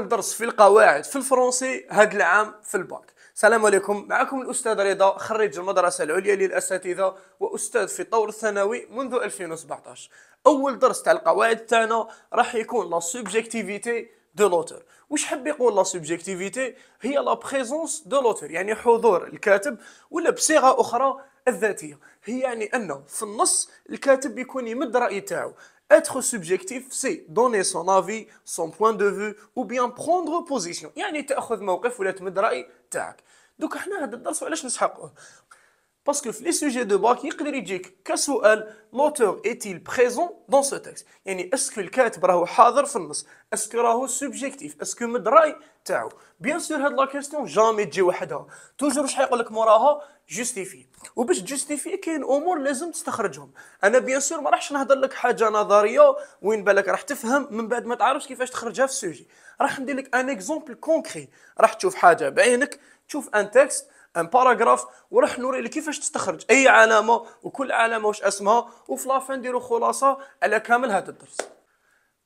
اول درس في القواعد في الفرنسي هذا العام في الباك السلام عليكم معكم الاستاذ رضا خريج المدرسه العليا للاساتذه واستاذ في الطور الثانوي منذ 2017 اول درس تاع القواعد تاعنا راح يكون لا سوبجيكتيفيتي دو لوتور واش حب يقول لا سوبجيكتيفيتي هي لا بريزونس دو لوتور يعني حضور الكاتب ولا بصيغه اخرى الذاتيه هي يعني انه في النص الكاتب يكون يمد راي تاعو Être subjectif, c'est donner son avis, son point de vue, ou bien prendre position. باسكو في لي سوجي دو باك يقدر يجيك كسؤال لوتور ايتيل بريزون دون سو تكست يعني اسكو الكاتب راهو حاضر في النص اسكو راهو سوبجيكتيف اسكو مد راي تاعو بيان سور هاد لا كيستيون جامي تجي وحدها توجور واش حيقول لك موراها جوستيفي وباش جوستيفي كاين امور لازم تستخرجهم انا بيان سور ما راحش نهضر لك حاجه نظريه وين بالك راح تفهم من بعد ما تعرفش كيفاش تخرجها في السوجي راح ندير لك ان اكزومبل كونكري راح تشوف حاجه بعينك تشوف ان تكست ان باراغراف وراح نوري كيفاش تستخرج اي علامه وكل علامه واش اسمها وفي لافان نديرو خلاصه على كامل هذا الدرس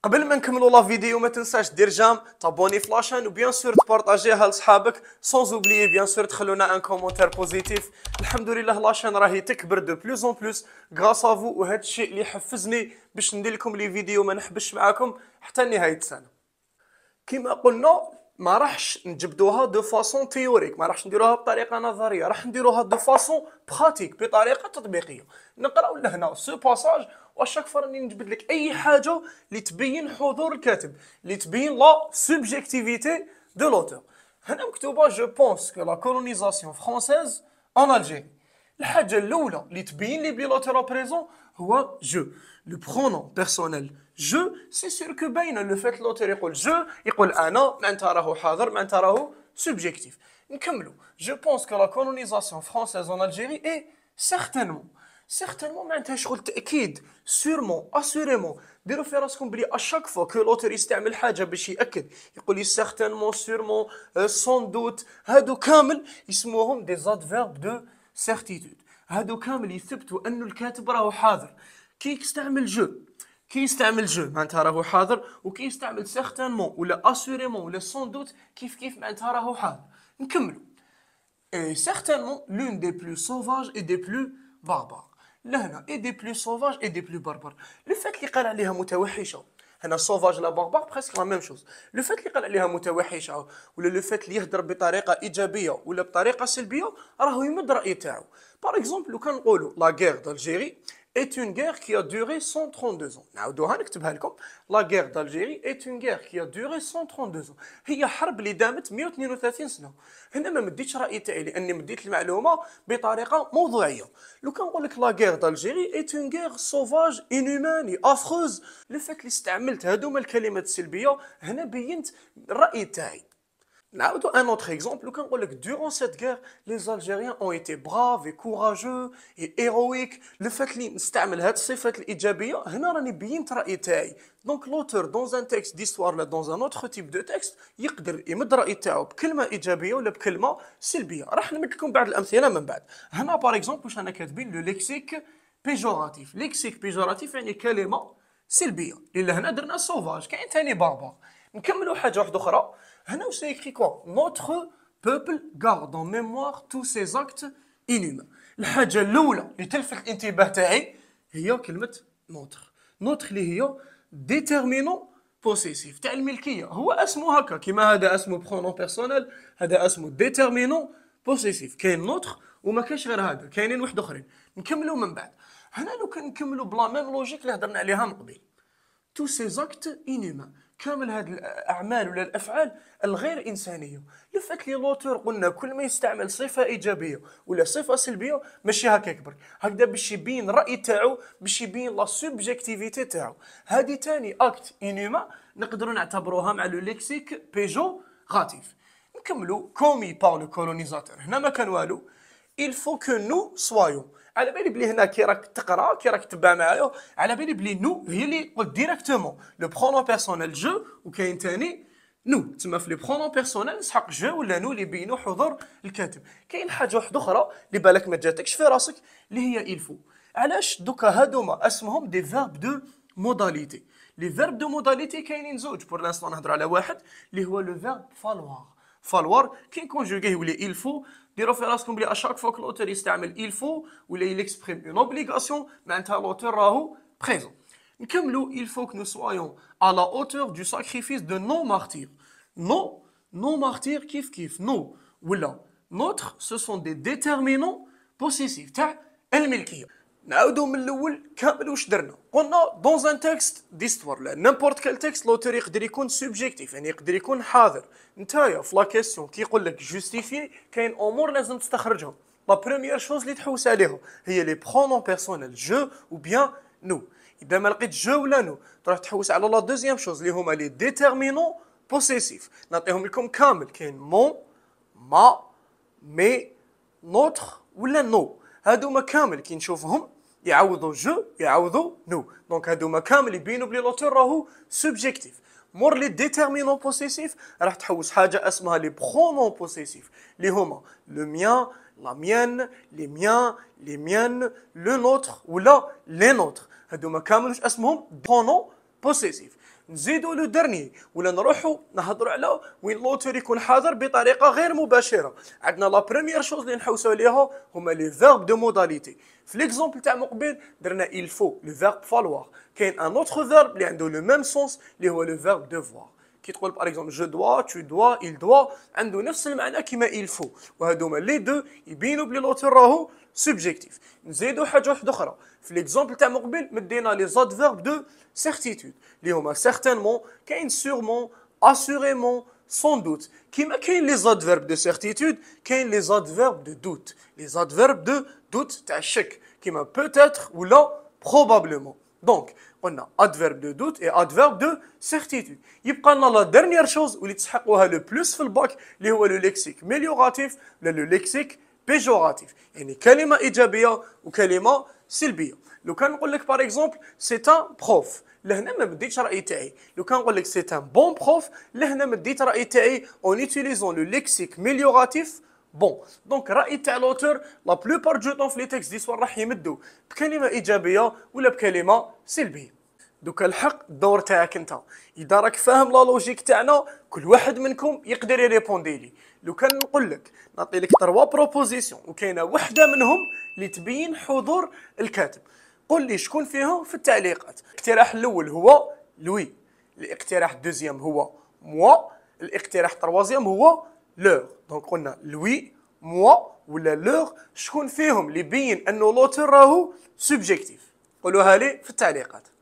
قبل ما نكملوا لا فيديو ما تنساش دير جام تابوني فلاشان وبيان سور تبارطاجيها لصحابك سون زوبلي بيان سور تخلونا ان كومونتير بوزيتيف الحمد لله لاشان راهي تكبر دو بلوز اون بلوس غراس افو وهذا الشيء اللي حفزني باش ندير لكم لي فيديو ما نحبش معاكم حتى نهايه السنه كما قلنا ما راحش نجبدوها دو فاسون تيوريك ما راحش نديروها بطريقه نظريه راح نديروها دو فاسون براتيك بطريقه تطبيقيه نقراو لهنا سو باساج واشاك فوا راني نجبد لك اي حاجه اللي تبين حضور الكاتب اللي تبين لا سوبجيكتيفيتي دو لوتور هنا مكتوبه جو بونس كو لا كولونيزاسيون فرونسيز ان الجي الحاجه الاولى اللي تبين لي بلوتي بريزون هو جو لو برونون بيرسونيل جو سي سور كو باينه لو فات لوتر يقول جو يقول انا معناتها راهو حاضر معناتها راهو سوبجيكتيف نكملو جو بونس كو لا كولونيزاسيون فرونسيز اون الجيري اي سيغتانمون سيغتانمون معناتها شغل تاكيد سيرمون اسيريمون ديروا في راسكم بلي اشاك فوا كو لوتر يستعمل حاجه باش ياكد يقول لي سيغتانمون سيرمون سون دوت هادو كامل يسموهم دي زادفيرب دو سيرتيتود هادو كامل يثبتوا انه الكاتب راهو حاضر كي يستعمل جو كي يستعمل جو معناتها راهو حاضر وكي يستعمل سيغتانمون ولا اسوريمون ولا سون دوت كيف كيف معناتها راهو حاضر نكملو سيغتانمون لون دي بلو سوفاج اي دي بلو بابا لهنا اي دي بلو سوفاج اي دي بلو بربر لو فات اللي قال عليها متوحشه هنا سوفاج لا باربار بريسك لا ميم شوز لو فات اللي قال عليها متوحشه ولا لو فات اللي يهضر بطريقه ايجابيه ولا بطريقه سلبيه راهو يمد رأيه تاعو باغ اكزومبل لو كان نقولوا لا غير دالجيري est une guerre qui a duré 132 ans نعاودوها نكتبها لكم لا غير دالجيري est une guerre qui a duré 132 ans هي حرب اللي دامت 132 سنه هنا ما مديتش رايي تاعي لاني مديت المعلومه بطريقه موضوعيه لو كان نقول لك لا غير دالجيري est une guerre sauvage inhumaine affreuse لو فات اللي استعملت هذوما الكلمات السلبيه هنا بينت الراي تاعي un autre exemple, durant cette guerre, les Algériens ont été braves et courageux et héroïques. Le fait qu'ils utilisent Donc l'auteur, dans un texte d'histoire, dans un autre type de texte, il peut يمد الرأي تاعو بكلمة إيجابية ولا بكلمة سلبية. راح نمد لكم بعض الأمثلة من بعد. هنا بار إكزومبل واش أنا كاتبين لو ليكسيك بيجوراتيف. ليكسيك بيجوراتيف يعني كلمة سلبية. اللي هنا درنا سوفاج، كاين ثاني باربار. نكملوا حاجه واحده اخرى هنا واش سايكري كو نوتر بوبل غارد ان ميموار تو سي زاكت انيم الحاجه الاولى اللي تلفت الانتباه تاعي هي كلمه نوتر نوتر اللي هي ديتيرمينون بوسيسيف تاع الملكيه هو اسمه هكا كيما هذا اسمه برونون بيرسونيل هذا اسمه ديتيرمينون بوسيسيف كاين نوتر وما كاينش غير هذا كاينين واحد اخرين نكملوا من بعد هنا لو كان نكملوا بلا ميم لوجيك اللي هضرنا عليها من قبل تو سيزاكت زاكت كامل هاد الاعمال ولا الافعال الغير انسانيه لو فات لي لوتور قلنا كل ما يستعمل صفه ايجابيه ولا صفه سلبيه ماشي هكا يكبر هكذا باش يبين الراي تاعو باش يبين لا سوبجيكتيفيتي تاعو هادي ثاني اكت انيما نقدروا نعتبروها مع لو ليكسيك بيجو غاتيف نكملوا كومي بار لو كولونيزاتور هنا ما كان والو il faut que nous soyons على بالي بلي هنا كي راك تقرا كي راك تبع معايا على بالي بلي نو هي اللي قلت ديريكتومون لو برونون بيرسونيل جو وكاين ثاني نو تما في لي برونون بيرسونيل نسحق جو ولا نو اللي بينو حضور الكاتب كاين حاجه واحده اخرى اللي بالك ما جاتكش في راسك اللي هي الفو علاش دوكا هادوما اسمهم دي فيرب دو موداليتي لي فيرب دو موداليتي كاينين زوج بور لانستون نهضر على واحد اللي هو لو فيرب فالوار follower كي نكونجوغيه il faut ديروا في راسكم بلي اشاك فوا كلوتور يستعمل il faut ولا il exprime une obligation معناتها لوتور راهو présent نكملوا il faut que nous soyons à la hauteur du sacrifice de nos martyrs non nos martyrs كيف كيف nos ولا notre ce sont des déterminants possessifs نعاودو من الاول كامل واش درنا قلنا دون ان تكست ديستوار لا نيمبورت كال تكست لوتور يقدر يكون سوبجيكتيف يعني يقدر يكون حاضر نتايا في لا كيسيون كي يقول لك جوستيفي كاين امور لازم تستخرجهم لا بروميير شوز اللي تحوس عليهم هي لي برونون بيرسونيل جو او بيان نو اذا ما لقيت جو ولا نو تروح تحوس على لا دوزيام شوز اللي هما لي ديتيرمينون بوسيسيف نعطيهم لكم كامل كاين مون ما مي نوتر ولا نو هادو ما كامل كي نشوفهم يعوضوا جو يعوضوا نو دونك هادوما كامل يبينوا بلي لوتور راهو سوبجيكتيف مور لي ديتيرمينون بوسيسيف راح تحوس حاجه اسمها لي برونون بوسيسيف اللي هما لو ميان لا ميان لي ميان لي ميان لو نوتر ولا لي نوتر هادوما كامل واش اسمهم برونون بوسيسيف نزيدوا لو درني ولا نروحوا نهضروا على وين لوتور يكون حاضر بطريقه غير مباشره عندنا لا بريمير شوز اللي نحوسوا عليها هما لي فيرب دو موداليتي في ليكزومبل تاع مقبل درنا il faut لو فيرب فالوار كاين ان اوتر فيرب اللي عنده لو ميم سونس اللي هو لو فيرب ديفوار كي تقول باغ اكزومبل جو دوا تو دوا il دوا عنده نفس المعنى كيما il faut وهذوما لي دو يبينوا بلي لوتور راهو سوبجيكتيف نزيدو حاجه واحده اخرى في ليكزومبل تاع مقبل مدينا لي فيرب دو سيرتيتود اللي هما سيرتينمون كاين سيغمون اسوريمون سون دوت كيما كاين لي فيرب دو سيرتيتود كاين لي فيرب دو دوت لي فيرب دو دوت تاع الشك كيما بوتيتر ولا بروبابلومون دونك قلنا ادفيرب دو دوت اي ادفيرب دو سيرتيتود يبقى لنا لا ديرنيير شوز واللي تسحقوها لو بلوس في الباك اللي هو لو ليكسيك ميليوغاتيف ولا لو ليكسيك بيجوراتيف يعني كلمة إيجابية وكلمة سلبية. لو كان نقول لك باغ اكزومبل سي ان بروف لهنا ما بديتش راي تاعي لو كان نقول لك سي ان بون بروف لهنا مديت راي تاعي اون يوتيليزون لو ليكسيك ميليوراتيف بون دونك راي تاع لوتور لا بلوبار دو طون في لي تيكست ديسوار راح يمدوا بكلمه ايجابيه ولا بكلمه سلبيه دوك الحق الدور تاعك انت اذا راك فاهم لا لوجيك تاعنا كل واحد منكم يقدر يريبوندي لي لو كان نقول لك نعطي لك تروا بروبوزيسيون وكاينه وحده منهم اللي تبين حضور الكاتب قل لي شكون فيهم في التعليقات الاقتراح الاول هو لوي الاقتراح الدوزيام هو موا الاقتراح التروازيام هو لوغ دونك قلنا لوي موا ولا لوغ شكون فيهم اللي يبين انه لوتر راهو سوبجيكتيف قولوها لي في التعليقات